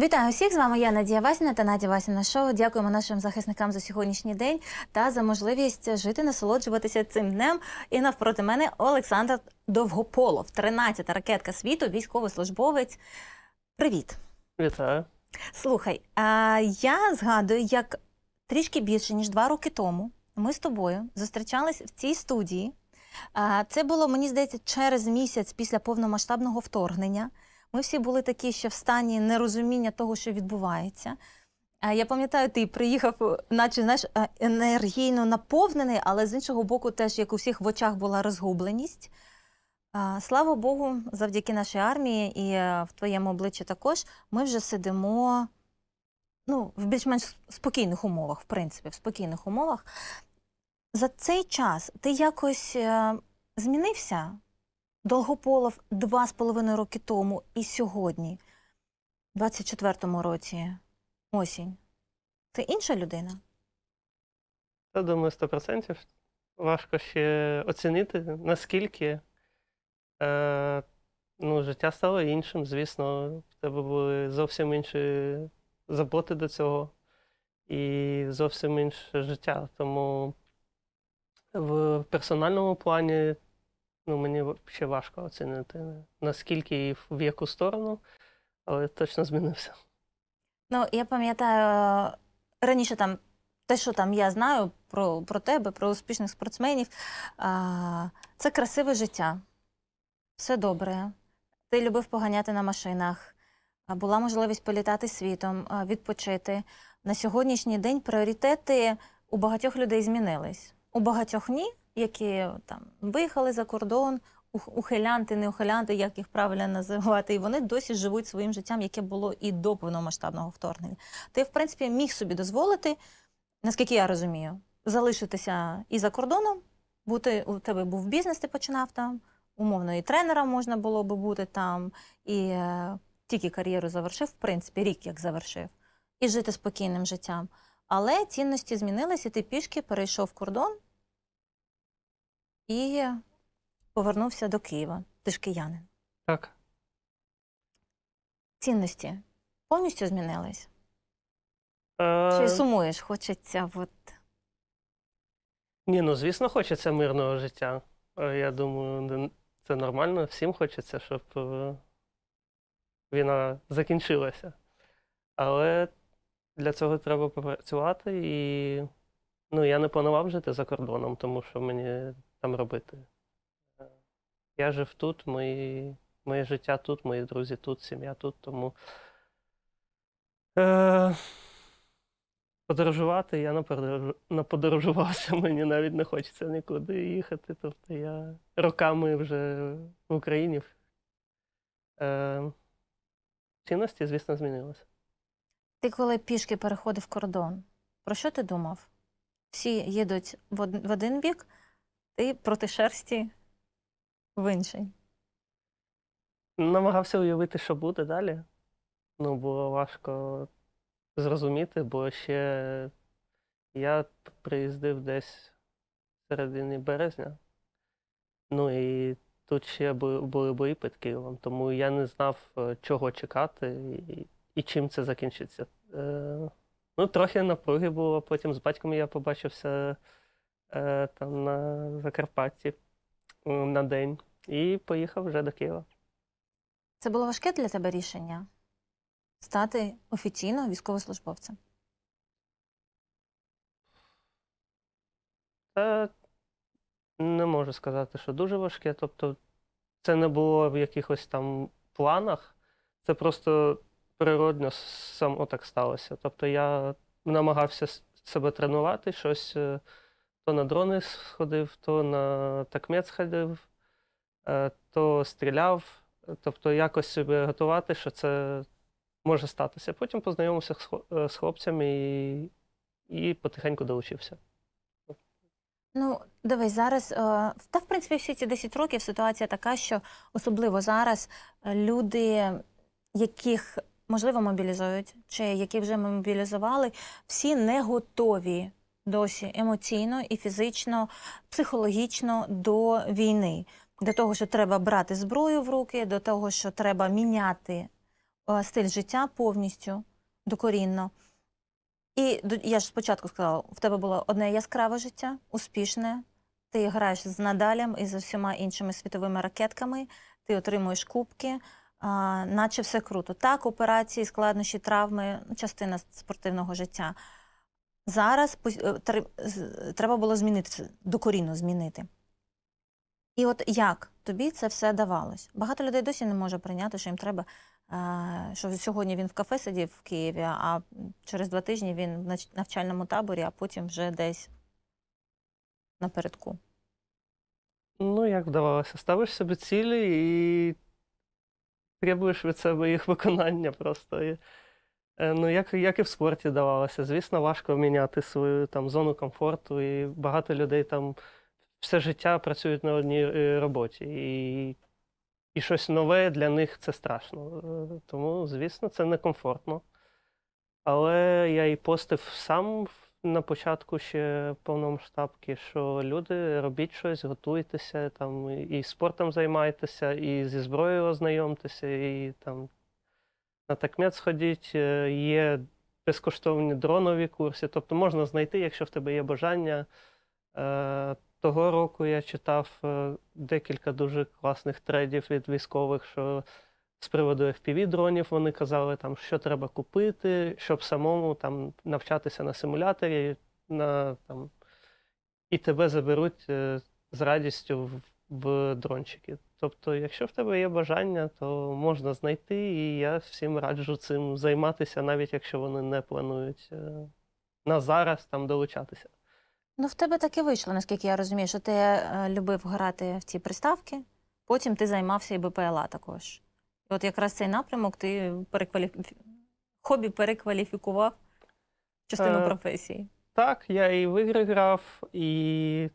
Вітаю всіх з вами. Я Надія Васіна та Надія Васіна Шоу. Дякуємо нашим захисникам за сьогоднішній день та за можливість жити, насолоджуватися цим днем. І навпроти мене Олександр Довгополов, 13-та ракетка світу, військовослужбовець. Привіт, вітаю. Слухай. А я згадую, як трішки більше ніж два роки тому ми з тобою зустрічались в цій студії. Це було мені здається через місяць після повномасштабного вторгнення. Ми всі були такі ще в стані нерозуміння того, що відбувається. Е, я пам'ятаю, ти приїхав, наче знаєш, е, енергійно наповнений, але з іншого боку, теж як у всіх в очах була розгубленість. Е, слава Богу, завдяки нашій армії і в твоєму обличчі також ми вже сидимо ну, в більш-менш спокійних умовах, в принципі, в спокійних умовах. За цей час ти якось змінився? Долгополов два з половиною роки тому і сьогодні, 24-му році, осінь. Це інша людина? Я думаю, 100%. Важко ще оцінити, наскільки е, ну, життя стало іншим, звісно, в тебе були зовсім інші заботи до цього і зовсім інше життя. Тому в персональному плані Ну, мені ще важко оцінити наскільки і в яку сторону, але точно змінився. Ну, я пам'ятаю раніше там те, що там я знаю про про тебе, про успішних спортсменів. а, Це красиве життя. Все добре. Ти любив поганяти на машинах, була можливість політати світом, відпочити. На сьогоднішній день пріоритети у багатьох людей змінились у багатьох ні, які там виїхали за кордон, ухилянти, не ухилянти, як їх правильно називати, і вони досі живуть своїм життям, яке було і до повномасштабного вторгнення. Ти, в принципі, міг собі дозволити, наскільки я розумію, залишитися і за кордоном, бути у тебе був бізнес, ти починав там, умовно, і тренером можна було би бути там, і е, тільки кар'єру завершив, в принципі, рік як завершив, і жити спокійним життям. Але цінності змінилися, ти пішки перейшов кордон, і повернувся до Києва. Ти ж киянин. Так. Цінності повністю змінились? Е... Чи сумуєш? Хочеться от. Ні, ну звісно, хочеться мирного життя. Е, я думаю, це нормально. Всім хочеться, щоб е, війна закінчилася. Але для цього треба попрацювати. І ну, я не планував жити за кордоном, тому що мені там робити. Е, я жив тут, мої, моє життя тут, мої друзі тут, сім'я тут, тому е, подорожувати я наподорожувався, мені навіть не хочеться нікуди їхати. Тобто я роками вже в Україні. Е, Цінності, звісно, змінилися. Ти, коли пішки переходив кордон, про що ти думав? Всі їдуть в один бік, ти проти шерсті в іншій. Намагався уявити, що буде далі. Ну, було важко зрозуміти, бо ще я приїздив десь в середині березня. Ну і тут ще були бої під Києвом, тому я не знав, е, чого чекати і, і чим це закінчиться. Е, Ну, трохи напруги було. Потім з батьком я побачився е, там на Закарпатті на день і поїхав вже до Києва. Це було важке для тебе рішення стати офіційно військовослужбовцем? Це не можу сказати, що дуже важке. Тобто, це не було в якихось там планах, це просто природно само так сталося. Тобто я намагався себе тренувати, щось е, то на дрони сходив, то на такмет сходив, е, то стріляв. Тобто якось себе готувати, що це може статися. Потім познайомився е, з хлопцями і і потихеньку долучився. Ну, дивись, зараз е, та в принципі всі ці 10 років ситуація така, що особливо зараз люди, яких можливо мобілізують, чи які вже мобілізували, всі не готові досі емоційно і фізично, психологічно до війни, до того, що треба брати зброю в руки, до того, що треба міняти е, стиль життя повністю докорінно. І я ж спочатку сказала, в тебе було одне яскраве життя, успішне. Ти граєш з надалям і з усіма іншими світовими ракетками, ти отримуєш кубки, а, наче все круто. Так, операції, складнощі, травми частина спортивного життя. Зараз е, треба було змінити докорінно змінити. І от як тобі це все давалось? Багато людей досі не може прийняти, що їм треба, е, що сьогодні він в кафе сидів в Києві, а через два тижні він в навчальному таборі, а потім вже десь напередку. Ну, як вдавалося, ставиш собі цілі і требуєш від себе їх виконання просто. Е, ну, як як і в спорті давалося. Звісно, важко міняти свою там зону комфорту, і багато людей там все життя працюють на одній е, роботі. І і щось нове для них це страшно. Е, тому, звісно, це некомфортно. Але я і постив сам на початку ще повномасштабки, що люди робіть щось, готуйтеся, там, і спортом займайтеся, і зі зброєю ознайомтеся, і там на такмет сходіть, е, є безкоштовні дронові курси. Тобто можна знайти, якщо в тебе є бажання. Е, того року я читав е, декілька дуже класних тредів від військових, що з приводу FPV-дронів вони казали, там, що треба купити, щоб самому там, навчатися на симуляторі, на, там, і тебе заберуть з радістю в в дрончики. Тобто, якщо в тебе є бажання, то можна знайти, і я всім раджу цим займатися, навіть якщо вони не планують е, на зараз там долучатися. Ну, в тебе так і вийшло, наскільки я розумію, що ти е, любив грати в ці приставки, потім ти займався і БПЛА також. І от якраз цей напрямок ти перекваліф... хобі перекваліфікував частину е, професії. так, я і в ігри грав, і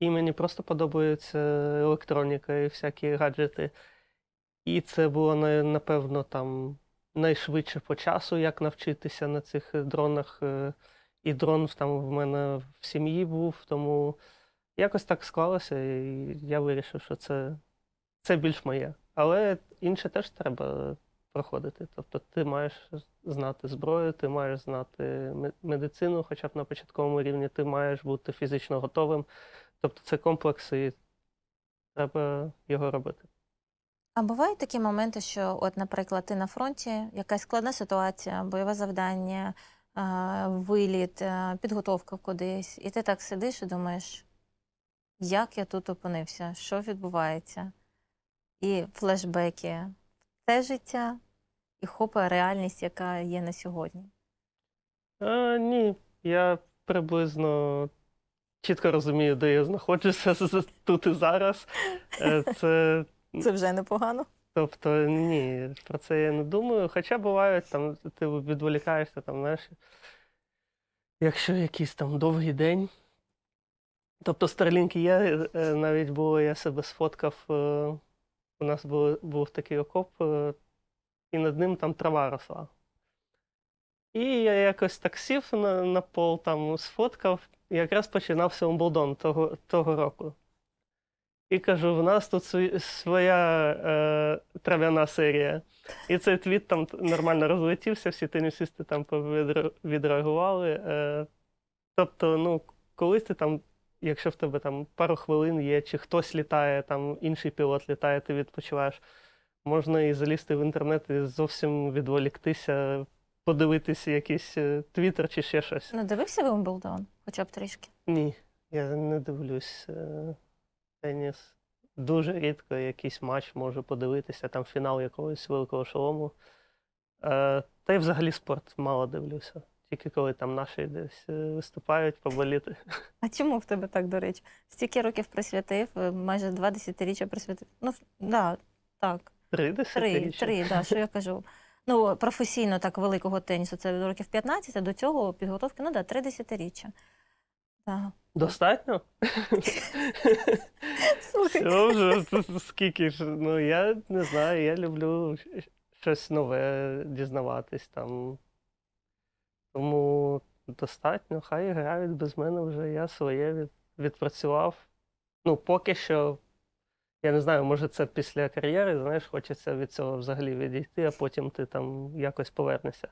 і мені просто подобається електроніка і всякі гаджети. І це було, напевно, там найшвидше по часу, як навчитися на цих дронах. Е, і дрон там в мене в сім'ї був, тому якось так склалося, і я вирішив, що це це більш моє. Але інше теж треба проходити. Тобто ти маєш знати зброю, ти маєш знати медицину, хоча б на початковому рівні ти маєш бути фізично готовим. Тобто це комплекс і треба його робити. А бувають такі моменти, що, от, наприклад, ти на фронті, якась складна ситуація, бойове завдання, виліт, підготовка кудись, і ти так сидиш і думаєш, як я тут опинився, що відбувається? І флешбеки це життя, і хопа реальність, яка є на сьогодні? А, Ні, я приблизно чітко розумію, де я знаходжуся тут і зараз. Е, це це вже непогано. Тобто, ні, про це я не думаю. Хоча бувають там, ти відволікаєшся, там, знаєш, якщо якийсь там довгий день. Тобто старлінки є, е, навіть було, я себе сфоткав. Е, у нас був, був такий окоп, і над ним там трава росла. І я якось так сів на, на пол, там сфоткав, якраз починався Умблдон того того року. І кажу: в нас тут своя е, трав'яна серія. І цей твіт там нормально розлетівся, всі тенісисти там відреагували. Е, Тобто, ну, колись ти там, якщо в тебе там пару хвилин є, чи хтось літає, там інший пілот літає, ти відпочиваєш. Можна і залізти в інтернет і зовсім відволіктися, подивитися якийсь е, твіттер чи ще щось. Не дивився Вимблдон? Хоча б трішки? Ні, я не дивлюсь е, теніс. Дуже рідко якийсь матч можу подивитися, там фінал якогось великого шолому. Е, та й взагалі спорт мало дивлюся. Тільки коли там наші десь виступають, поболіти. А чому в тебе так, до речі? Стільки років присвятив, майже два десятиріччя присвятив. Ну, да, так. Три десятиріччя? Три, три, да, що я кажу. ну професійно так великого тенісу, це років 15, а до цього підготовки ну да, три десятиріччя. Да. Достатньо? Все вже скільки ж. Ну я не знаю, я люблю щось нове дізнаватись там. Тому достатньо, хай грають без мене вже я своє від, відпрацював. Ну, поки що я не знаю, може це після кар'єри, знаєш, хочеться від цього взагалі відійти, а потім ти там якось повернешся.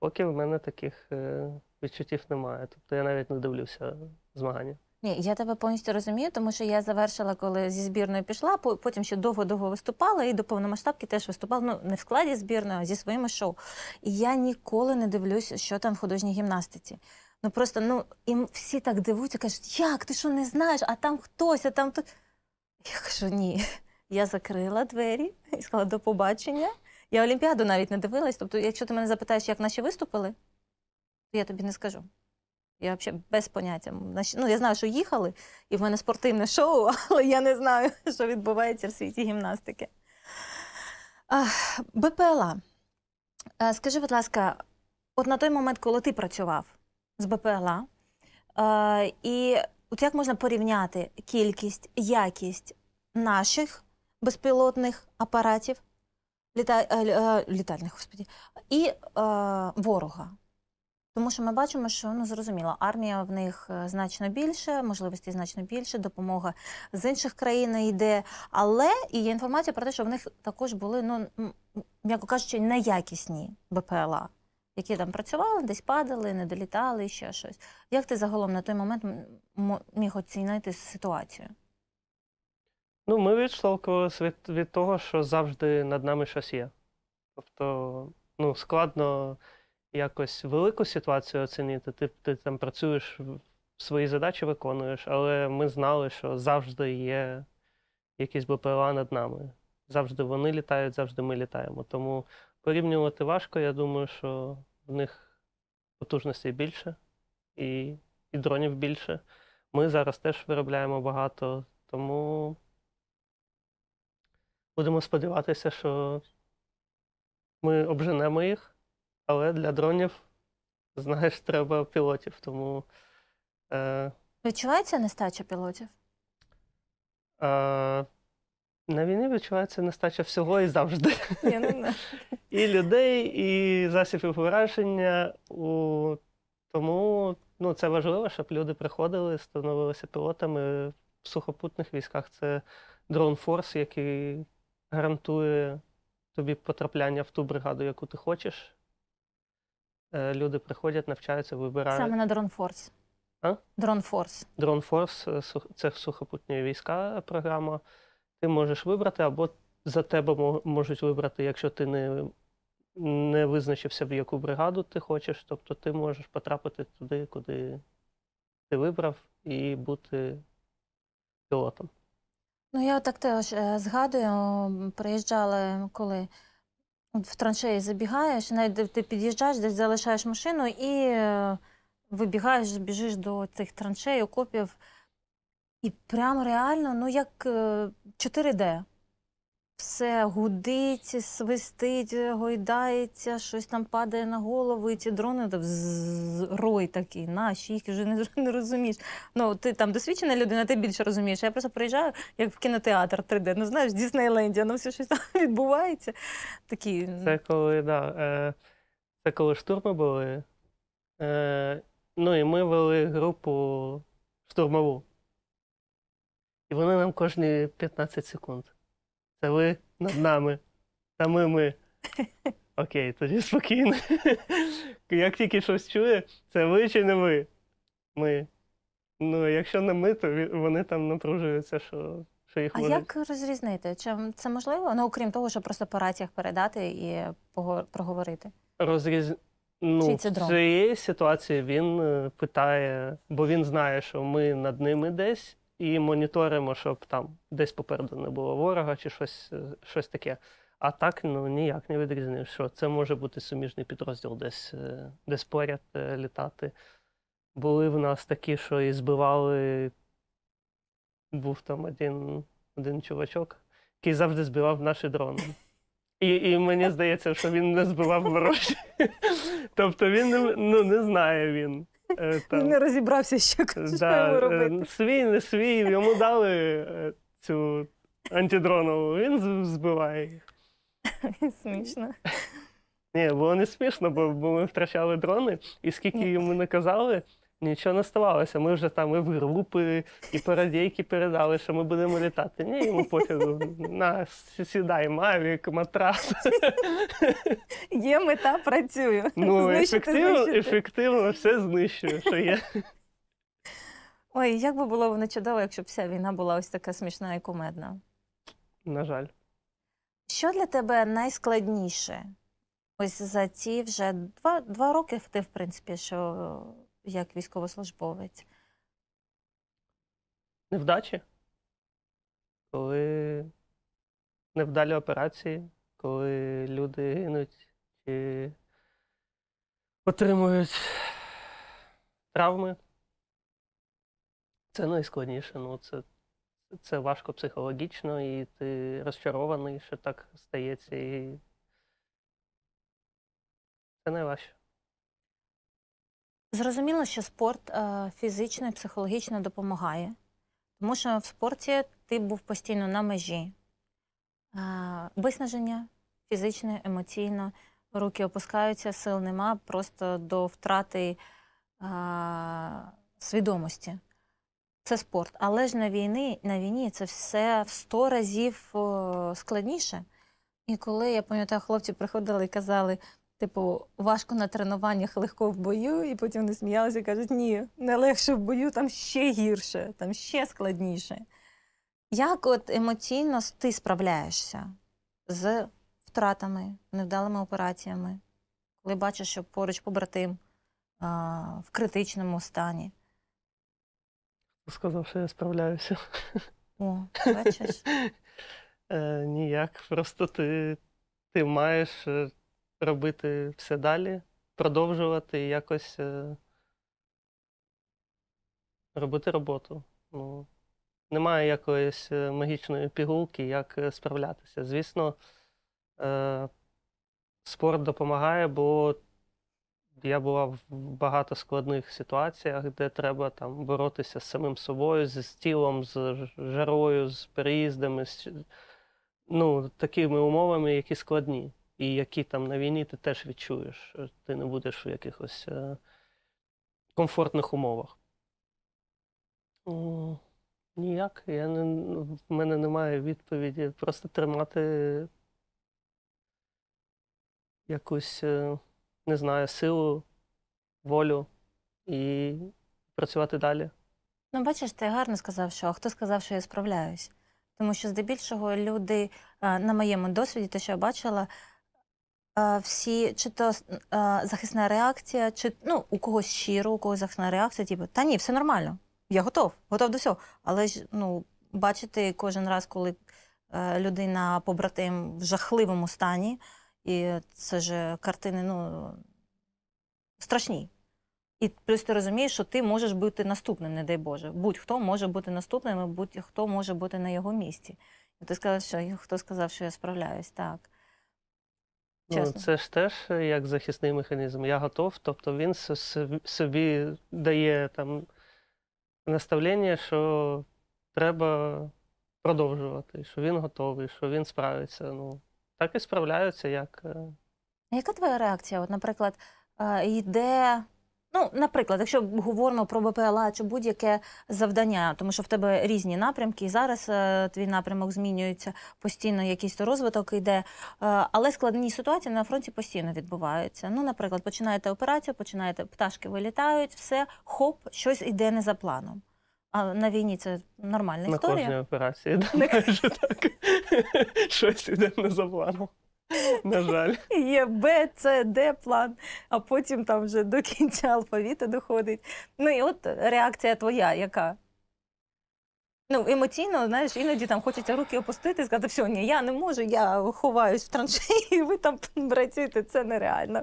Поки в мене таких е, відчуттів немає. Тобто я навіть не дивлюся змагання. Ні, я тебе повністю розумію, тому що я завершила, коли зі збірною пішла, потім ще довго-довго виступала і до повномасштабки теж виступала. Ну не в складі збірної, а зі своїми шоу. І я ніколи не дивлюсь, що там в художній гімнастиці. Ну просто ну і всі так дивуться, кажуть, як ти що не знаєш, а там хтось, а там тут. Я кажу, ні. Я закрила двері і сказала до побачення. Я Олімпіаду навіть не дивилась. Тобто, якщо ти мене запитаєш, як наші виступили, то я тобі не скажу. Я взагалі без поняття. Ну, Я знаю, що їхали, і в мене спортивне шоу, але я не знаю, що відбувається в світі гімнастики. БПЛА. Е, скажи, будь ласка, от на той момент, коли ти працював з БПЛА, е, і От як можна порівняти кількість, якість наших безпілотних апаратів літа... Е, е, літальних господі, і е, ворога? Тому що ми бачимо, що ну зрозуміло, армія в них е, значно більше, можливості значно більше, допомога з інших країн йде. Але і є інформація про те, що в них також були ну м'яко кажучи, неякісні БПЛА які там працювали, десь падали, не долітали, ще щось. Як ти загалом на той момент міг оцінити ситуацію? Ну, ми відштовхувалися від, від того, що завжди над нами щось є. Тобто, ну, складно якось велику ситуацію оцінити. Ти, ти там працюєш, свої задачі виконуєш, але ми знали, що завжди є якісь БПЛА над нами. Завжди вони літають, завжди ми літаємо. Тому порівнювати важко. Я думаю, що в них потужностей більше і, і дронів більше. Ми зараз теж виробляємо багато, тому будемо сподіватися, що ми обженемо їх, але для дронів, знаєш, треба пілотів. Тому е, відчувається нестача пілотів? Е, на війні відчувається нестача всього і завжди. Я ну, не знаю і людей, і засібів враження. У... Тому ну, це важливо, щоб люди приходили, становилися пілотами. В сухопутних військах це дроунфорс, який гарантує тобі потрапляння в ту бригаду, яку ти хочеш. Е, люди приходять, навчаються, вибирають. Саме на дронфорс. А? Дронфорс. Дронфорс е, це сухопутні війська програма. Ти можеш вибрати, або за тебе можуть вибрати, якщо ти не не визначився, в яку бригаду ти хочеш, тобто ти можеш потрапити туди, куди ти вибрав, і бути пілотом. Ну, я так теж е, згадую, приїжджали, коли в траншеї забігаєш, навіть ти під'їжджаєш, десь залишаєш машину і е, вибігаєш, біжиш до цих траншей, окопів. І прям реально, ну як 4D. Е, все гудить, свистить, гойдається, щось там падає на голову, і ці дрони там рой такий, наші, їх вже не, не розумієш. Ну, ти там досвідчена людина, ти більше розумієш. Я просто приїжджаю, як в кінотеатр 3D. Ну знаєш, Діснейленді, воно ну, все щось там відбувається. Такі... Це коли, да, е, це коли штурми були. Е, Ну і ми вели групу штурмову. І вони нам кожні 15 секунд. Це ви над нами, та ми ми. Окей, тоді спокійно. Як тільки щось чує, це ви чи не ви? Ми. Ну, якщо не ми, то вони там напружуються, що що їх А як розрізнити? Чи це можливо? Ну, окрім того, що просто по раціях передати і проговорити? Розріз... Ну, В цієї ситуації він е, питає, бо він знає, що ми над ними десь і моніторимо, щоб там десь попереду не було ворога чи щось е, щось таке. А так ну ніяк не відрізнив, що це може бути суміжний підрозділ, десь е, десь поряд е, літати. Були в нас такі, що і збивали. Був там один один чувачок, який завжди збивав наші дрони. І і мені здається, що він не збивав ворожі. Тобто він ну, не знає він. Е, він не розібрався, що да, йому е, робити. Свій, ну, не свій, йому дали е, цю антидронову, він збиває їх. Смішно. Ні, було не смішно, бо, бо ми втрачали дрони, і скільки йому не казали, Нічого не ставалося. Ми вже там і в групи, і передійки передали, що ми будемо літати. Ні, йому потім На, сідай, мавік, матрас. Є мета, працюю. Ну, знищити, ефективно, знищити. ефективно все знищую, що є. Ой, як би було воно чудово, якщо б вся війна була ось така смішна і кумедна. На жаль. Що для тебе найскладніше? Ось за ці вже два, два роки ти, в принципі, що як військовослужбовець? Невдачі. Коли невдалі операції, коли люди гинуть чи отримують травми, це найскладніше. Ну, це це важко психологічно, і ти розчарований, що так стається. і Це найважче. Зрозуміло, що спорт е, фізично і психологічно допомагає, тому що в спорті ти був постійно на межі е, виснаження фізичне, емоційно, руки опускаються, сил нема, просто до втрати е, свідомості. Це спорт. Але ж на війні, на війні це все в сто разів складніше. І коли я пам'ятаю, хлопці приходили і казали. Типу, важко на тренуваннях легко в бою, і потім вони сміялися і кажуть, ні, не легше в бою, там ще гірше, там ще складніше. Як от емоційно ти справляєшся з втратами, невдалими операціями, коли бачиш, що поруч побратим а, в критичному стані? Сказав, що я справляюся. О, бачиш? Е, ніяк. Просто ти, ти маєш. Е, робити все далі, продовжувати і якось е, робити роботу. Ну, Немає якоїсь е, магічної пігулки, як е, справлятися. Звісно, спорт допомагає, бо я бував в багато складних ситуаціях, де треба там боротися з самим собою, з тілом, з жарою, з переїздами, з ну, такими умовами, які складні і які там на війні, ти теж відчуєш. Ти не будеш у якихось е, комфортних умовах. Ніяк. Я не, ну, В мене немає відповіді. Просто тримати якусь, е, не знаю, силу, волю і працювати далі. Ну, бачиш, ти гарно сказав, що а хто сказав, що я справляюсь. Тому що здебільшого люди е, на моєму досвіді, те, що я бачила, Е, всі, чи то е, захисна реакція, чи ну у когось щиро, у когось захисна реакція, типу, та ні, все нормально. Я готов, готов до всього. Але ж ну, бачити кожен раз, коли е, людина побратим в жахливому стані, і це ж картини ну, страшні. І плюс ти розумієш, що ти можеш бути наступним, не дай Боже. Будь-хто може бути наступним, будь-хто може бути на його місці. І ти сказав, що хто сказав, що я справляюсь так. Ну, Це ж теж е, як захисний механізм. Я готов, тобто він собі дає там наставлення, що треба продовжувати, що він готовий, що він справиться. Ну, Так і справляються. як. Е. Яка твоя реакція? От, Наприклад, е, йде Ну, наприклад, якщо говоримо про БПЛА чи будь-яке завдання, тому що в тебе різні напрямки, і зараз е, твій напрямок змінюється постійно, якийсь розвиток йде. Е, але складні ситуації на фронті постійно відбуваються. Ну, наприклад, починаєте операцію, починаєте пташки вилітають, все, хоп, щось йде не за планом. А на війні це нормальна історія. На кожній операції, да, майже так. Щось іде не за планом. На жаль, є Б, С, Д план, а потім там вже до кінця алфавіту доходить. Ну і от реакція твоя, яка? Ну, емоційно, знаєш, іноді там хочеться руки опустити, і сказати, все, ні, я не можу, я ховаюсь в траншеї, ви там працюєте, це нереально.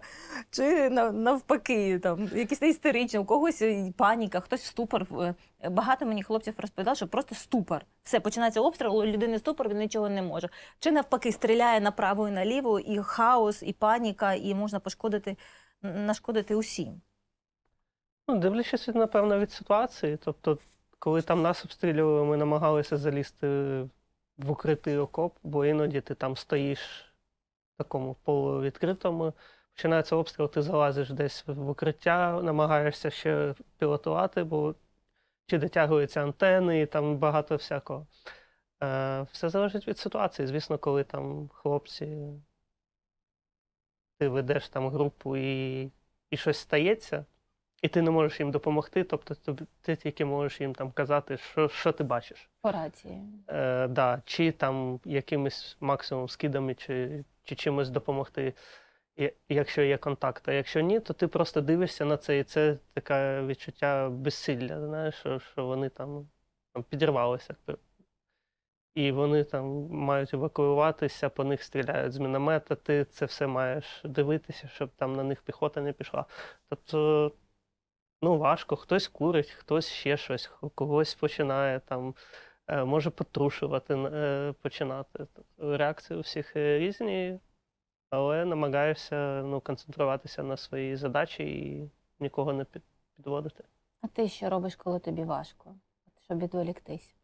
Чи навпаки, там якісь істеричні, у когось паніка, хтось ступор. Е, багато мені хлопців розповідали, що просто ступор. Все, починається обстріл, у людини ступор, він нічого не може. Чи навпаки, стріляє направо і наліво, і хаос, і паніка, і можна пошкодити, нашкодити усім. Ну, дивлячись, напевно, від ситуації. тобто коли там нас обстрілювали, ми намагалися залізти в укритий окоп, бо іноді ти там стоїш в такому полувідкритому. Починається обстріл, ти залазиш десь в укриття, намагаєшся ще пілотувати, бо чи дотягуються антени, і там багато всякого. Е, все залежить від ситуації. Звісно, коли там хлопці, ти ведеш там групу і, і щось стається. І ти не можеш їм допомогти, тобто ти тільки можеш їм там казати, що що ти бачиш. По рації. Е, да, Чи там якимись максимум скидами, чи чи чимось допомогти, якщо є контакт. А якщо ні, то ти просто дивишся на це, і це таке відчуття безсилля, знаєш, що що вони там там підірвалися. І вони там мають евакуюватися, по них стріляють з міномета, ти це все маєш дивитися, щоб там на них піхота не пішла. Тобто ну важко, хтось курить, хтось ще щось, когось починає там, е, може потрушувати е, починати. Тобто реакції у всіх е, різні, але намагаюся ну, концентруватися на своїй задачі і нікого не підводити. А ти що робиш, коли тобі важко, щоб відволіктись?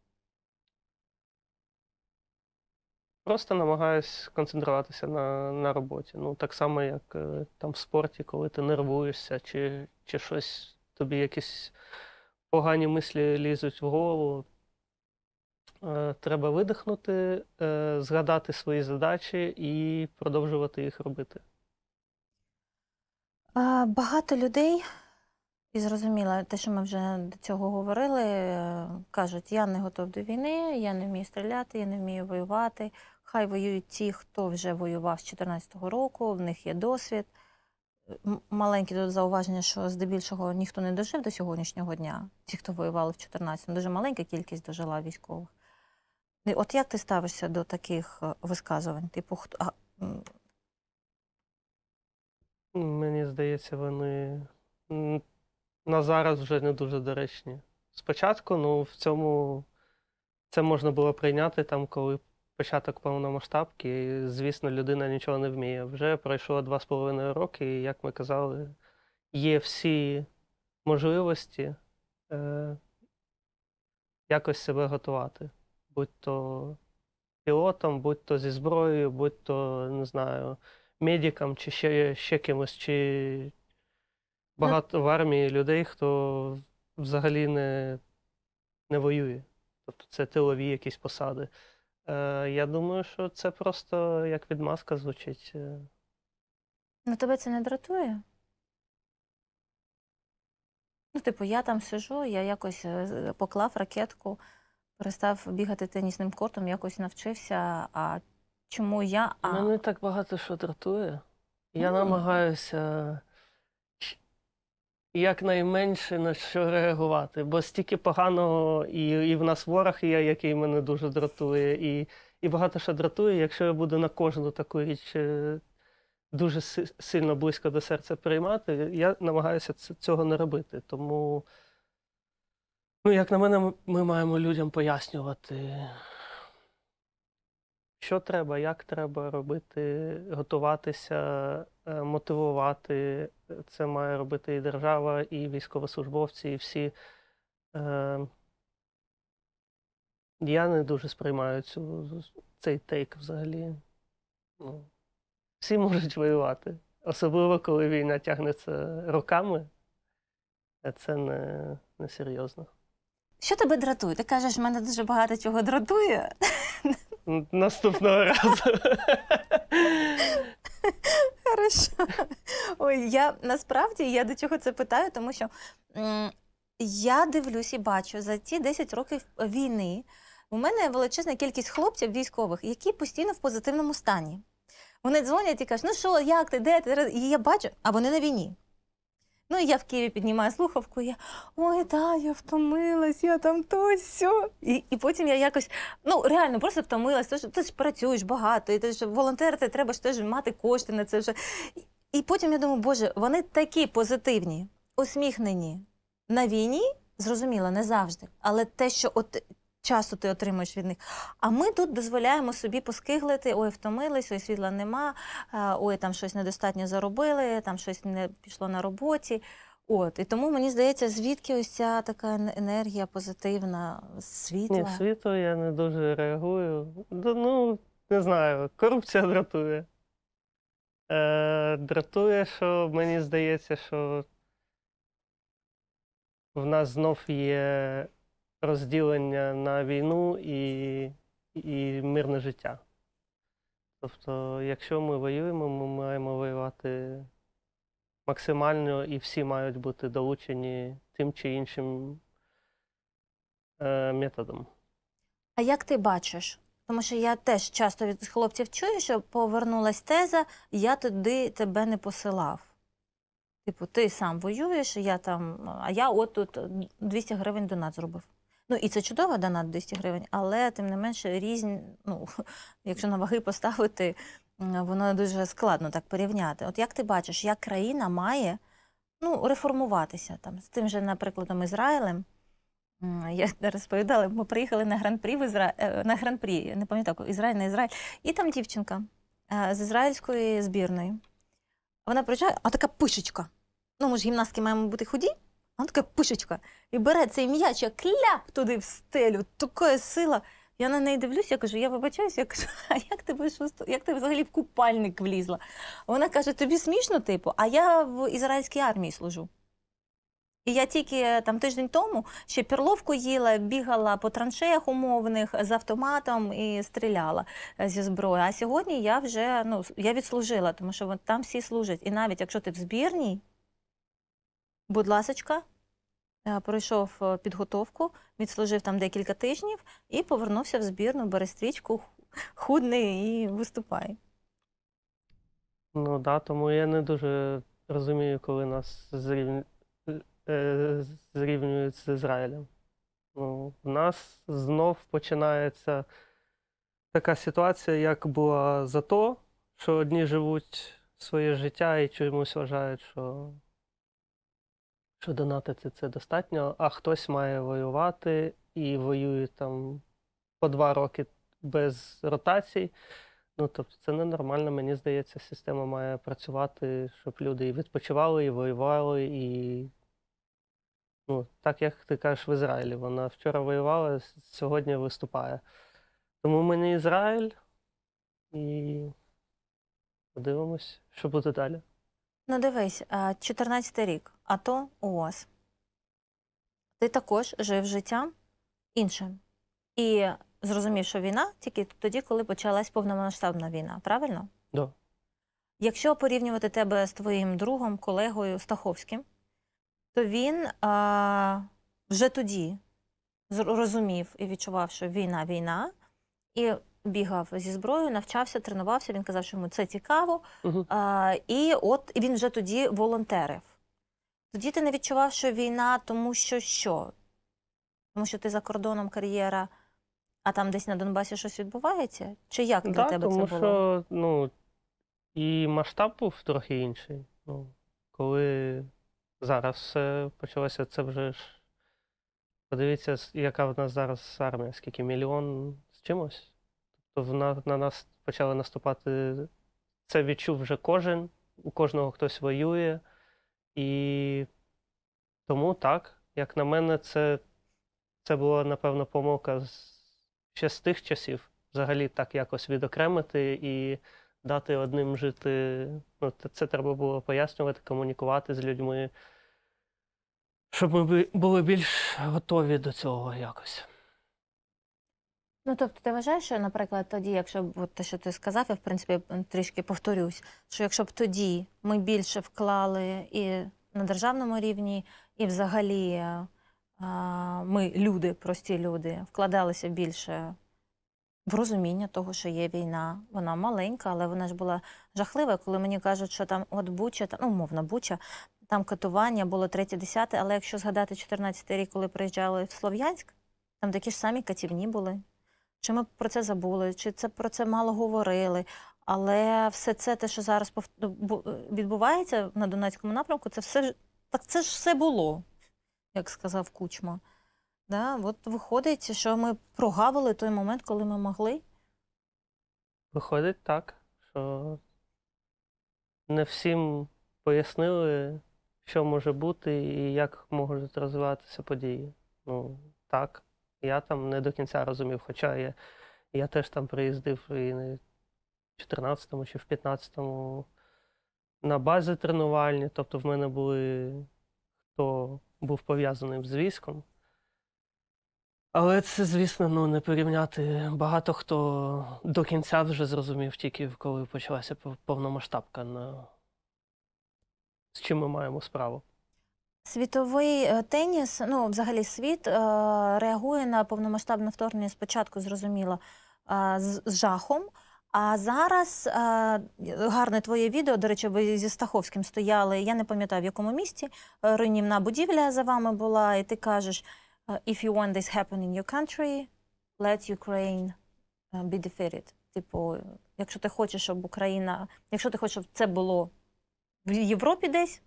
Просто намагаюсь концентруватися на на роботі. Ну, так само, як там в спорті, коли ти нервуєшся, чи чи щось тобі якісь погані мислі лізуть в голову. Е, треба видихнути, е, згадати свої задачі і продовжувати їх робити. Багато людей, і зрозуміло, те, що ми вже до цього говорили, е, кажуть: я не готов до війни, я не вмію стріляти, я не вмію воювати. Хай воюють ті, хто вже воював з 2014 року, в них є досвід маленьке зауваження, що здебільшого ніхто не дожив до сьогоднішнього дня. Ті, хто воювали в 14-му, дуже маленька кількість дожила військових. І От як ти ставишся до таких е, висказувань? Типу, хто. А... Мені здається, вони на зараз вже не дуже доречні. Спочатку, ну в цьому це можна було прийняти там, коли початок повномасштабки, звісно, людина нічого не вміє. Вже пройшло два з половиною роки, і, як ми казали, є всі можливості е, якось себе готувати. Будь-то пілотом, будь-то зі зброєю, будь-то, не знаю, медиком чи ще ще кимось, чи багато в армії людей, хто взагалі не, не воює. Тобто це тилові якісь посади. Е, я думаю, що це просто як відмазка звучить. Е. Ну тебе це не дратує? Ну, типу, я там сижу, я якось е, поклав ракетку, перестав бігати тенісним кортом, якось навчився. А чому я? А Мене так багато що дратує. Я Ну. намагаюся якнайменше на що реагувати, бо стільки поганого і і в нас ворог є, який мене дуже дратує, і і багато що дратує. Якщо я буду на кожну таку річ е, дуже сильно близько до серця приймати, я намагаюся цього не робити. Тому, ну як на мене, ми маємо людям пояснювати. Що треба, як треба робити, готуватися, е, мотивувати. Е, це має робити і держава, і військовослужбовці, і всі. Е, я не дуже сприймаю цю, цей тейк взагалі. Ну, Всі можуть воювати. Особливо, коли війна тягнеться роками, це не, не серйозно. Що тебе дратує? Ти кажеш, мене дуже багато чого дратує. Наступного разу. Хорошо. Ой, я насправді я до чого це питаю, тому що я дивлюсь і бачу за ці 10 років війни у мене величезна кількість хлопців військових, які постійно в позитивному стані. Вони дзвонять і кажуть, ну що, як ти, де ти? І я бачу, а вони на війні. Ну я в Києві піднімаю слухавку, і я ой, да, я втомилась, я там то сьо. І і потім я якось ну реально просто втомилась. Тож ти ж працюєш багато, і ти ж волонтер, ти треба ж теж мати кошти на це вже. І потім я думаю, боже, вони такі позитивні, усміхнені на війні. Зрозуміло, не завжди. Але те, що от часу ти отримуєш від них. А ми тут дозволяємо собі поскиглити, ой, втомились, ой, світла нема, е, ой, там щось недостатньо заробили, там щось не пішло на роботі. От, І тому мені здається, звідки ось ця така енергія позитивна світла? Ні, світло я не дуже реагую. Ну, не знаю, корупція дратує. Е, Дратує, що мені здається, що в нас знов є розділення на війну і і мирне життя. Тобто, якщо ми воюємо, ми маємо воювати максимально і всі мають бути долучені тим чи іншим е, методом. А як ти бачиш? Тому що я теж часто від хлопців чую, що повернулась теза, я туди тебе не посилав. Типу, ти сам воюєш, я там, а я от тут 200 гривень донат зробив. Ну і це чудово донат 200 гривень, але тим не менше різні, ну якщо на ваги поставити, воно дуже складно так порівняти. От як ти бачиш, як країна має ну, реформуватися там з тим же, наприклад, Ізраїлем. Я розповідала, ми приїхали на гран-прі в Ізра... Е, на гран-прі, не пам'ятаю, Ізраїль на Ізраїль. І там дівчинка е, з ізраїльської збірної. Вона приїжджає, а така пишечка. Ну, ми ж гімнастки маємо бути худі. Вона така пишечка. І бере цей м'яч, як кляп туди в стелю, така сила. Я на неї дивлюся, я кажу, я вибачаюся, я кажу, а як ти вийшла, як ти взагалі в купальник влізла? Вона каже: тобі смішно, типу, а я в ізраїльській армії служу. І я тільки е, там тиждень тому ще перловку їла, бігала по траншеях умовних з автоматом і стріляла е, зі зброї. А сьогодні я вже ну я відслужила, тому що там всі служать. І навіть якщо ти в збірній будь ласочка, е, пройшов е, підготовку, відслужив там декілька тижнів і повернувся в збірну Берестрічку, худний і виступає. Ну так, да, тому я не дуже розумію, коли нас е, Зрівнюють з Ізраїлем. Ну, В нас знов починається така ситуація, як була за то, що одні живуть своє життя і чомусь вважають, що що донатити це достатньо, а хтось має воювати і воює там по два роки без ротацій. Ну, тобто, це ненормально, мені здається, система має працювати, щоб люди і відпочивали, і воювали, і ну, так як ти кажеш в Ізраїлі. Вона вчора воювала, сьогодні виступає. Тому ми не Ізраїль і подивимось, що буде далі. Ну, дивись, 14 й рік. А АТО УОС, ти також жив життям іншим. І зрозумів, що війна тільки тоді, коли почалась повномасштабна війна, правильно? Да. Якщо порівнювати тебе з твоїм другом, колегою Стаховським, то він а, вже тоді розумів і відчував, що війна війна, і бігав зі зброєю, навчався, тренувався. Він казав, що йому це цікаво. Угу. А, І от він вже тоді волонтерив. Тоді ти не відчував, що війна, тому що що? Тому що ти за кордоном кар'єра, а там десь на Донбасі щось відбувається? Чи як для да, тебе тому це було? Що, ну, і масштаб був трохи інший. Ну, Коли зараз все почалося це вже ж. Подивіться, яка в нас зараз армія, скільки мільйон з чимось. Тобто на, на нас почали наступати. Це відчув вже кожен, у кожного хтось воює. І тому так, як на мене, це це була, напевно, помилка з, ще з тих часів взагалі так якось відокремити і дати одним жити. Ну, Це треба було пояснювати, комунікувати з людьми, щоб ми були більш готові до цього якось. Ну, тобто, ти вважаєш, що, наприклад, тоді, якщо б от те, що ти сказав, я в принципі трішки повторюсь, що якщо б тоді ми більше вклали і на державному рівні, і взагалі е, а, ми, люди, прості люди, вкладалися більше в розуміння того, що є війна. Вона маленька, але вона ж була жахлива, коли мені кажуть, що там от Буча, там, ну, умовно, Буча. Там катування було третє десяте, але якщо згадати 14-й рік, коли приїжджали в Слов'янськ, там такі ж самі катівні були. Чи ми про це забули, чи це про це мало говорили? Але все це, те, що зараз ну, е, відбувається на Донецькому напрямку, це все так це ж все було, як сказав Кучма. Да? От виходить, що ми прогавили той момент, коли ми могли. Виходить так, що не всім пояснили, що може бути і як можуть розвиватися події. Ну, так. Я там не до кінця розумів, хоча я я теж там приїздив і не в 14-му чи в 15-му на бази тренувальні. Тобто в мене були хто був пов'язаним з військом. Але це, звісно, ну не порівняти. Багато хто до кінця вже зрозумів, тільки коли почалася повномасштабка, на... з чим ми маємо справу. Світовий е, теніс, ну взагалі світ е, реагує на повномасштабне вторгнення спочатку, зрозуміло, е, з жахом. А зараз гарне твоє відео. До речі, ви зі Стаховським стояли. Я не пам'ятаю в якому місті руйнівна будівля за вами була, і ти кажеш: if you want this happen in your country, let Ukraine be defeated. Типу, якщо ти хочеш, щоб Україна, якщо ти хочеш, щоб це було в Європі десь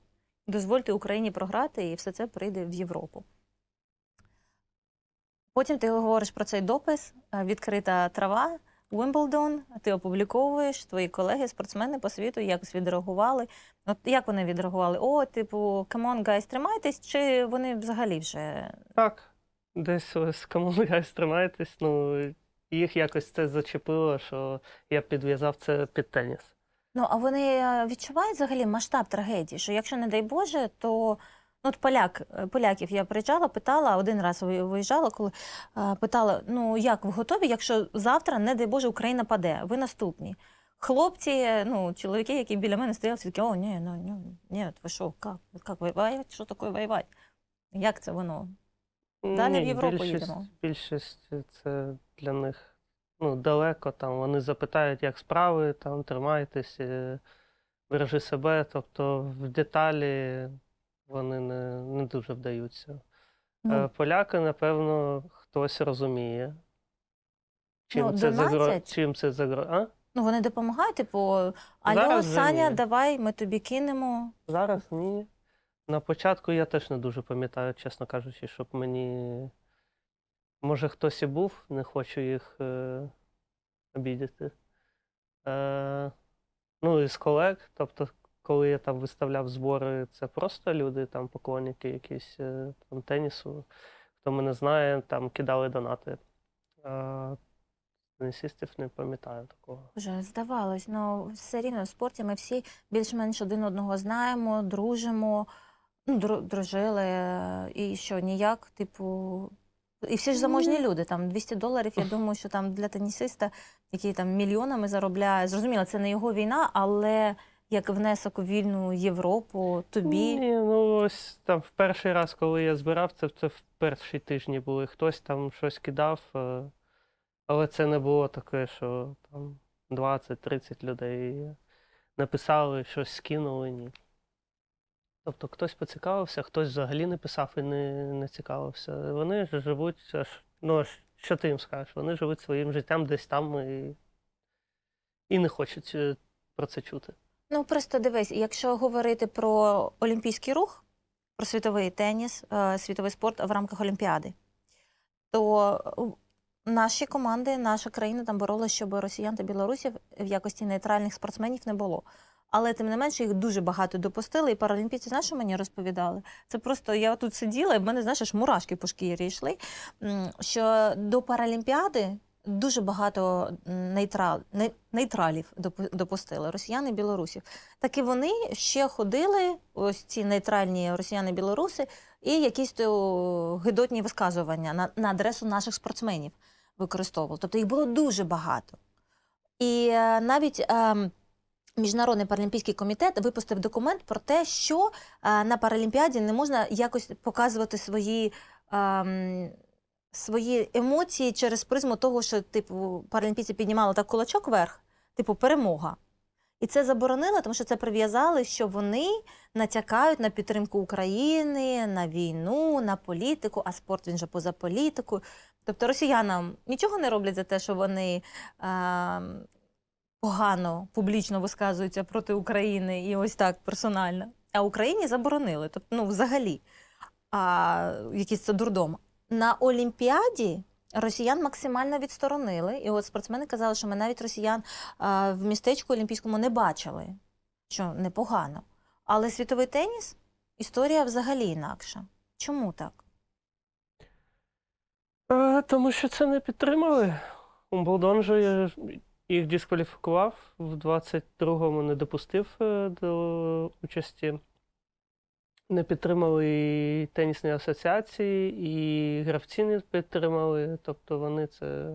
дозвольте Україні програти, і все це прийде в Європу. Потім ти говориш про цей допис, е, відкрита трава, Уимблдон, ти опубліковуєш твої колеги, спортсмени по світу якось відреагували. От як вони відреагували? О, типу, камон, гайс, тримайтесь, чи вони взагалі вже. Так, десь ось камон, гайс, тримайтесь. Ну, їх якось це зачепило, що я підв'язав це під теніс. Ну а вони е, відчувають взагалі масштаб трагедії, що якщо не дай Боже, то ну, от поляк, е, поляків я приїжджала, питала один раз виїжджала, коли е, питала: ну як ви готові, якщо завтра, не дай Боже, Україна паде, ви наступні. Хлопці, ну, чоловіки, які біля мене стояли, всі такі, о, ні, ну, ні, ну, ні, ви що, як? Як воювати? Що таке воювати? Як це воно? Далі ні, в Європу більшість, їдемо. Більшість це для них ну, далеко, там вони запитають, як справи, там тримайтесь, е, бережи себе. Тобто в деталі вони не не дуже вдаються. Е, ну. Поляки, напевно, хтось розуміє, чим ну, це загро... загро... Ну, вони допомагають, типу, алло, Саня, давай ми тобі кинемо. Зараз ні. На початку я теж не дуже пам'ятаю, чесно кажучи, щоб мені Може, хтось і був, не хочу їх е, обідати. Е, Ну, із колег. Тобто, коли я там виставляв збори, це просто люди, там поклонники якісь е, там, тенісу. Хто мене знає, там кидали донати. Е, Тенісістів не пам'ятаю такого. Вже здавалось, ну все рівно в спорті ми всі більш-менш один одного знаємо, дружимо, ну, дру дружили, е, і що ніяк, типу. І всі ж заможні люди, там 200 доларів. Я думаю, що там для тенісиста, який там мільйонами заробляє, зрозуміло, це не його війна, але як внесок у вільну Європу, тобі. Ні, ну ось там в перший раз, коли я збирав, це це в перші тижні були. Хтось там щось кидав, е, але це не було таке, що там 20-30 людей е, написали, щось скинули. Ні. Тобто хтось поцікавився, хтось взагалі не писав і не не цікавився. Вони ж живуть, ну, аж, ну що ти їм скажеш? Вони живуть своїм життям десь там і, і не хочуть е, про це чути. Ну просто дивись, якщо говорити про олімпійський рух, про світовий теніс, е, світовий спорт в рамках Олімпіади, то наші команди, наша країна там боролася, щоб росіян та білорусів в якості нейтральних спортсменів не було але тим не менше їх дуже багато допустили. І паралімпійці, знаєш, що мені розповідали? Це просто я тут сиділа, і в мене знаєш, аж мурашки по шкірі йшли. Що до паралімпіади дуже багато нейтрал, нейтралів допустили росіяни і білорусів. Так і вони ще ходили, ось ці нейтральні росіяни-білоруси, і якісь то гидотні висказування на, на адресу наших спортсменів використовували. Тобто їх було дуже багато. І е, навіть. Ем, Міжнародний паралімпійський комітет випустив документ про те, що е, на паралімпіаді не можна якось показувати свої. Ем, свої емоції через призму того, що типу паралімпійці піднімали так кулачок вверх, типу перемога. І це заборонило, тому що це прив'язали, що вони натякають на підтримку України, на війну, на політику, а спорт він же поза політику. Тобто росіянам нічого не роблять за те, що вони е, погано публічно висказуються проти України і ось так персонально. А Україні заборонили. Тобто, ну взагалі, а, якийсь це дурдом. На Олімпіаді. Росіян максимально відсторонили, і от спортсмени казали, що ми навіть росіян а, в містечку Олімпійському не бачили, що непогано. Але світовий теніс історія взагалі інакша. Чому так? А, е, Тому що це не підтримали. Умблдон же їх дискваліфікував. В 22-му не допустив е, до участі. Не підтримали тенісні асоціації, і гравці не підтримали. Тобто вони це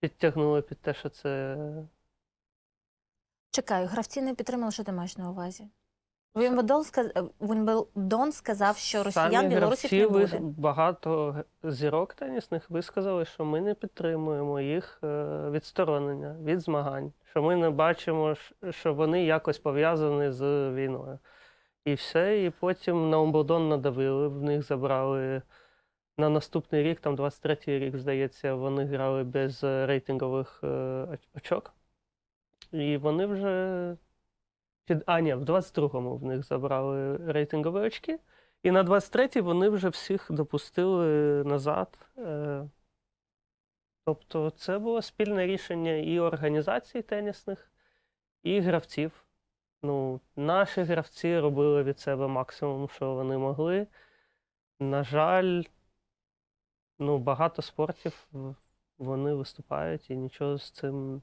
підтягнули під те, що це. Чекаю, гравці не підтримали, що ти маєш на увазі? Вімбедон сказав, е, Вімбедон сказав, що росіян білорусів не буде. багато зірок тенісних висказали, що ми не підтримуємо їх е, відсторонення від змагань, що ми не бачимо, що вони якось пов'язані з війною. І все. І потім на Умблдон надавили, в них забрали на наступний рік, там 23-й рік, здається, вони грали без е, рейтингових очок. І вони вже. А, ні, в 22-му в них забрали рейтингові очки. І на 23-й вони вже всіх допустили назад. Е. Тобто, це було спільне рішення і організацій тенісних, і гравців. Ну, Наші гравці робили від себе максимум, що вони могли. На жаль, ну, багато спортів вони виступають і нічого з цим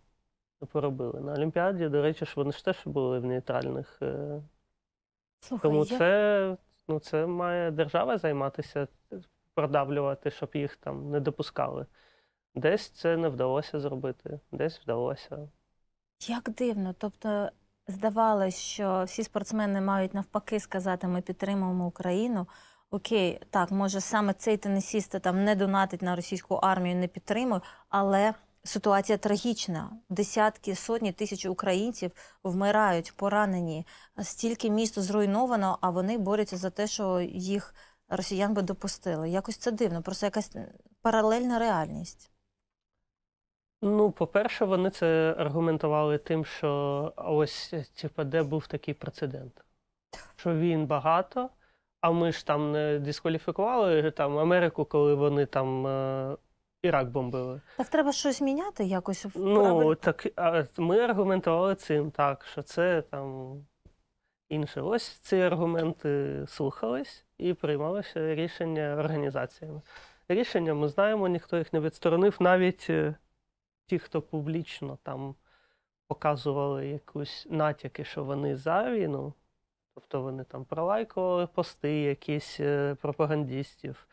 поробили. На Олімпіаді, до речі, ж вони ж теж були в нейтральних. Е, Слухай, Тому я... це ну, це має держава займатися, продавлювати, щоб їх там не допускали. Десь це не вдалося зробити, десь вдалося. Як дивно. Тобто, здавалось, що всі спортсмени мають навпаки сказати, ми підтримуємо Україну. Окей, так, може саме цей тенесіст там не донатить на російську армію, не підтримує, але. Ситуація трагічна. Десятки, сотні тисяч українців вмирають, поранені. Стільки міст зруйновано, а вони борються за те, що їх росіян би допустили. Якось це дивно, просто якась паралельна реальність. Ну, по-перше, вони це аргументували тим, що ось типа, де був такий прецедент, що він багато, а ми ж там не дискваліфікували там Америку, коли вони там. Е, Ірак бомбили. Так треба щось міняти якось в Ну так а ми аргументували цим так, що це там інше. Ось ці аргументи слухались і приймалося рішення організаціями. Рішення ми знаємо, ніхто їх не відсторонив, навіть е, ті, хто публічно там показували якусь натяки, що вони за війну, тобто вони там пролайкували пости, якісь е, пропагандістів.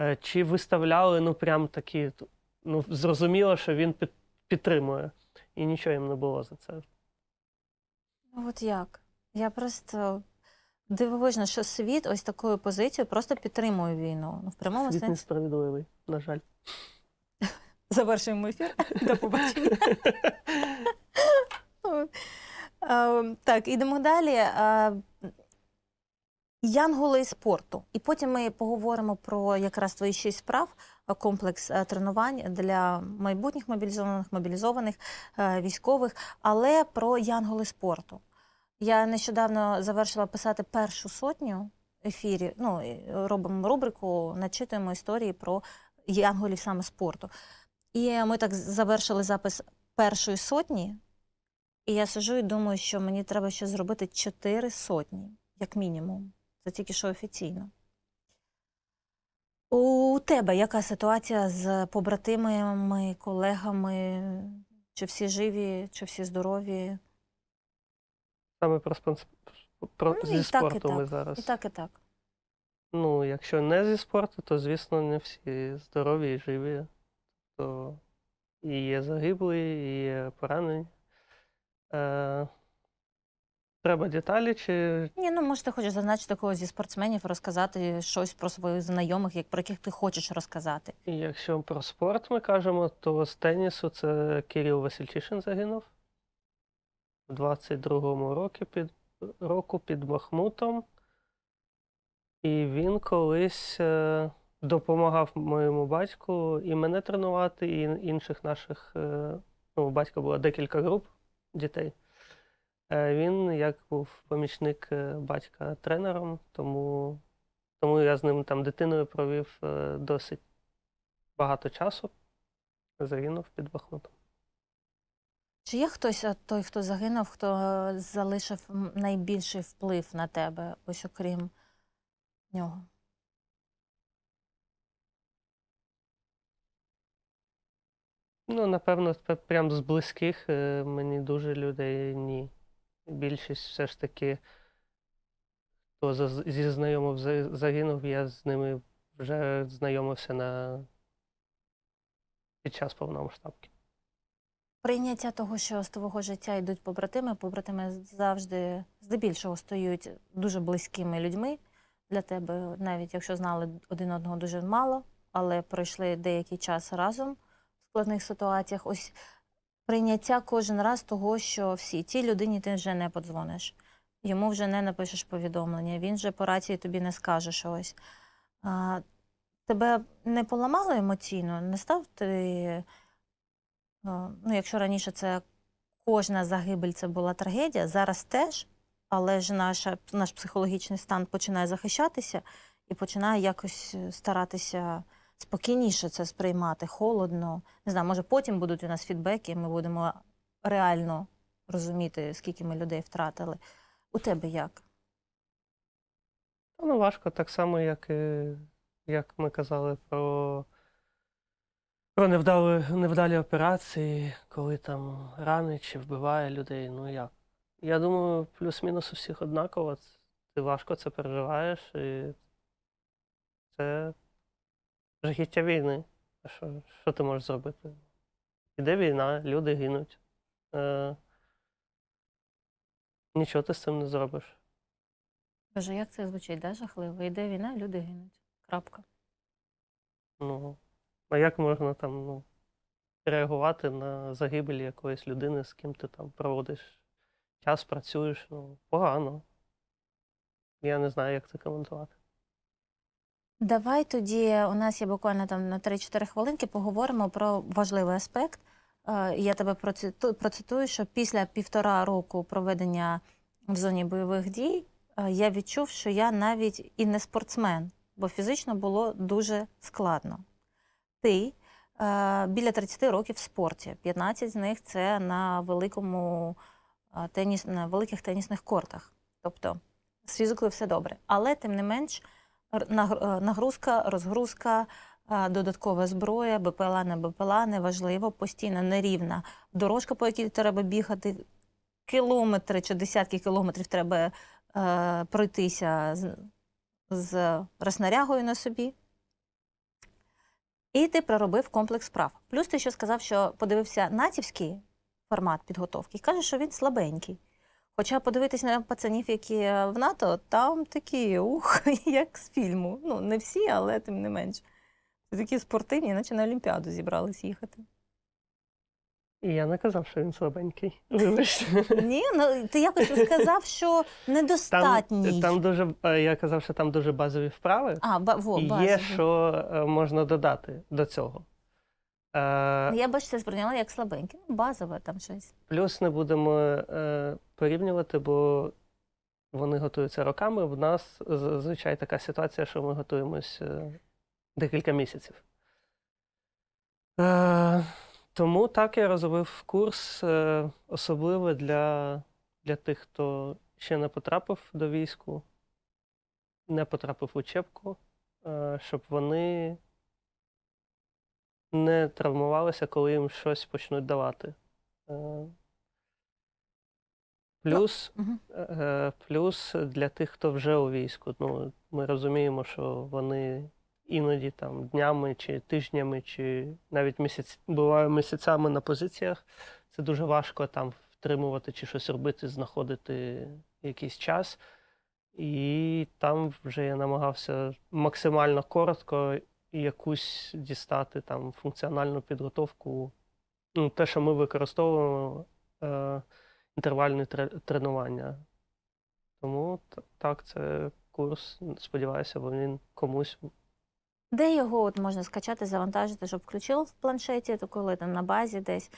Е, чи виставляли, ну прям такі, ну, зрозуміло, що він під, підтримує, і нічого їм не було за це. Ну от як? Я просто дивовижна, що світ ось такою позицією просто підтримує війну. Ну, в прямому Світ сенсі. несправедливий, на жаль. Завершуємо ефір. До побачення. Ем, так, ідемо далі. Е, Янголи спорту, і потім ми поговоримо про якраз твої шість справ, е, комплекс е, тренувань для майбутніх мобілізованих мобілізованих е, військових, але про янголи спорту. Я нещодавно завершила писати першу сотню ефірів. Ну робимо рубрику, начитуємо історії про янголів саме спорту. І ми так завершили запис першої сотні, і я сижу і думаю, що мені треба ще зробити чотири сотні, як мінімум. Це тільки що офіційно. У тебе яка ситуація з побратимами, колегами? Чи всі живі, чи всі здорові? Саме про спонс... про... Ну, зі і так, спорту і ми так. зараз. І так, і так. Ну, якщо не зі спорту, то, звісно, не всі здорові і живі. То тобто і є загиблі, і є поранені. Е, Треба деталі чи ні, ну можете хочеш зазначити когось зі спортсменів, розказати щось про своїх знайомих, як про яких ти хочеш розказати. І якщо про спорт ми кажемо, то з тенісу це Кирил Васильчишин загинув у 22-му році під року під Бахмутом. І він колись е, допомагав моєму батьку і мене тренувати, і інших наших. Е, ну, у батька було декілька груп дітей. Е, він як був помічник е, батька тренером, тому тому я з ним там дитиною провів е, досить багато часу. Загинув під Бахмутом. Чи є хтось, той, хто загинув, хто залишив найбільший вплив на тебе, ось окрім нього? Ну, напевно, прям з близьких мені дуже людей ні більшість все ж таки, хто зі знайомих загинув, я з ними вже знайомився на під час повномасштабки. Прийняття того, що з твого життя йдуть побратими, побратими завжди здебільшого стають дуже близькими людьми для тебе, навіть якщо знали один одного дуже мало, але пройшли деякий час разом в складних ситуаціях. Ось прийняття кожен раз того, що всі цій людині ти вже не подзвониш, йому вже не напишеш повідомлення, він вже по рації тобі не скаже щось. А, Тебе не поламало емоційно, не став ти, ну, якщо раніше це кожна загибель це була трагедія, зараз теж, але ж наша, наш психологічний стан починає захищатися і починає якось е, старатися спокійніше це сприймати, холодно. Не знаю, може потім будуть у нас фідбеки, ми будемо реально розуміти, скільки ми людей втратили. У тебе як? Ну, важко так само, як як ми казали про про невдалі, невдалі операції, коли там рани чи вбиває людей. Ну як? Я думаю, плюс-мінус у всіх однаково. Ти важко це переживаєш, і це Життя війни. Що що ти можеш зробити? Іде війна, люди гинуть. Е, Нічого ти з цим не зробиш. Боже, як це звучить, да, жахливо? Іде війна, люди гинуть. Крапка. Ну, а як можна там ну, реагувати на загибель якоїсь людини, з ким ти там проводиш час, працюєш? Ну, погано. Я не знаю, як це коментувати. Давай тоді у нас є буквально там на 3-4 хвилинки. Поговоримо про важливий аспект. Е, я тебе процитую, що після півтора року проведення в зоні бойових дій е, я відчув, що я навіть і не спортсмен, бо фізично було дуже складно. Ти е, біля 30 років в спорті, 15 з них це на великому теніс, на великих тенісних кортах. Тобто з фізикою все добре. Але тим не менш. Е, нагрузка, розгрузка, е, додаткова зброя, БПЛА не БПЛА, неважливо, постійно нерівна дорожка, по якій треба бігати. Кілометри чи десятки кілометрів треба е, пройтися з, з роснарягою на собі. І ти проробив комплекс справ. Плюс ти ще сказав, що подивився натівський формат підготовки і каже, що він слабенький. Хоча подивитися на пацанів, які е, в НАТО, там такі ух, як з фільму. Ну, не всі, але тим не менш. Такі спортивні, наче на Олімпіаду зібрались їхати. І я не казав, що він слабенький. Вибач. Ні, ну ти якось сказав, що недостатній. Там, там дуже е, я казав, що там дуже базові вправи. А, ба, во, І є, що е, можна додати до цього. Е, Я бачите, сприйняла як слабеньке, ну, базове там щось. Плюс не будемо е, порівнювати, бо вони готуються роками. В нас зазвичай така ситуація, що ми готуємось е, декілька місяців. Е, Тому так я розробив курс е, особливо для, для тих, хто ще не потрапив до війську, не потрапив у учебку, е, щоб вони не травмувалися, коли їм щось почнуть давати. Е, плюс ну, е, плюс для тих, хто вже у війську. Ну, Ми розуміємо, що вони іноді там днями чи тижнями, чи навіть місяць, буває місяцями на позиціях. Це дуже важко там втримувати чи щось робити, знаходити якийсь час. І там вже я намагався максимально коротко і якусь дістати там функціональну підготовку, ну, те, що ми використовуємо е, інтервальне тренування. Тому так, це курс. Сподіваюся, бо він комусь. Де його от можна скачати, завантажити, щоб включив в планшеті, то коли там на базі десь.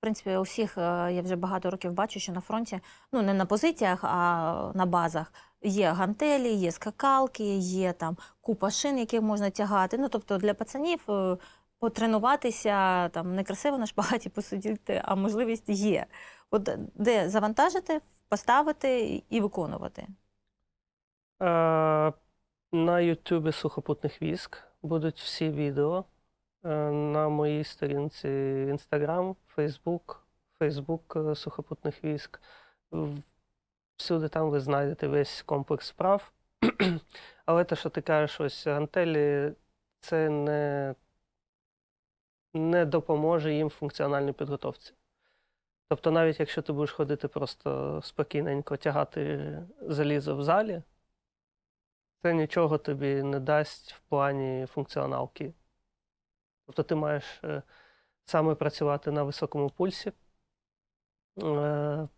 В принципі, всіх е, я вже багато років бачу, що на фронті ну не на позиціях, а на базах є гантелі, є скакалки, є там купа шин, які можна тягати. Ну тобто для пацанів е, потренуватися там не красиво на шпагаті посидіти, а можливість є. От е, де завантажити, поставити і виконувати. Е, на Ютубі сухопутних військ будуть всі відео. Е, на моїй сторінці Instagram, Фейсбук, Фейсбук сухопутних військ. Всюди там ви знайдете весь комплекс справ. Але те, що ти кажеш, ось гантелі, це не не допоможе їм в функціональній підготовці. Тобто, навіть якщо ти будеш ходити просто спокійненько тягати залізо в залі, це нічого тобі не дасть в плані функціоналки. Тобто ти маєш е, саме працювати на високому пульсі. Е,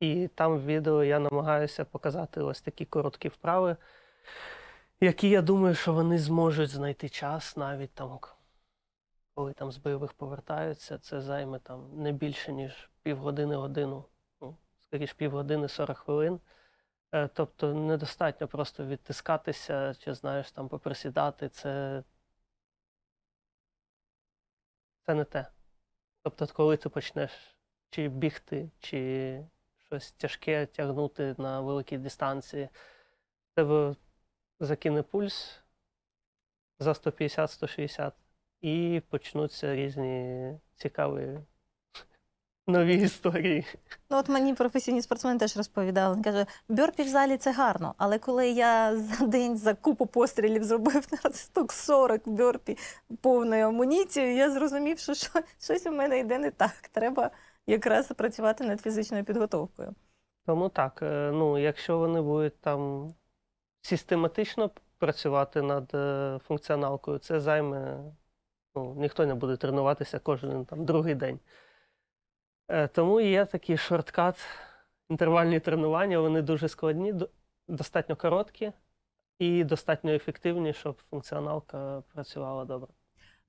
і там в відео я намагаюся показати ось такі короткі вправи, які я думаю, що вони зможуть знайти час навіть там, коли там з бойових повертаються, це займе там не більше, ніж півгодини-годину, ну, скоріш півгодини 40 хвилин. Е, тобто недостатньо просто відтискатися, чи знаєш там поприсідати. Це це не те. Тобто, коли ти почнеш чи бігти, чи щось тяжке тягнути на великій дистанції, тебе закине пульс за 150-160 і почнуться різні цікаві нові історії. Ну от мені професійні спортсмени теж розповідали. Він каже, бьорпі в залі це гарно, але коли я за день за купу пострілів зробив на 40 бьорпі повною амуніцією, я зрозумів, що щось у мене йде не так. Треба якраз працювати над фізичною підготовкою. Тому так, е, ну якщо вони будуть там систематично працювати над е, функціоналкою, це займе. Ну, ніхто не буде тренуватися кожен там другий день. Е, тому є такий шорткат, інтервальні тренування, вони дуже складні, достатньо короткі і достатньо ефективні, щоб функціоналка працювала добре.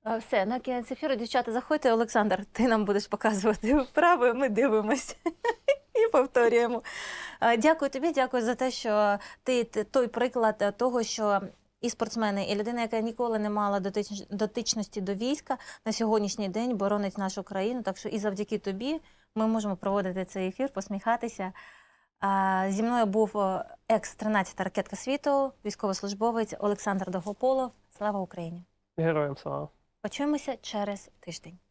Е, все, на кінець ефіру, дівчата, заходьте, Олександр, ти нам будеш показувати вправи, ми дивимось і повторюємо. Е, дякую тобі, дякую за те, що ти той приклад того, що і спортсмени, і людина, яка ніколи не мала дотич... дотичності до війська, на сьогоднішній день боронить нашу країну. Так що і завдяки тобі ми можемо проводити цей ефір, посміхатися. Зі мною був екс 13 та ракетка світу, військовослужбовець Олександр Догополов. Слава Україні! Героям слава! Почуємося через тиждень.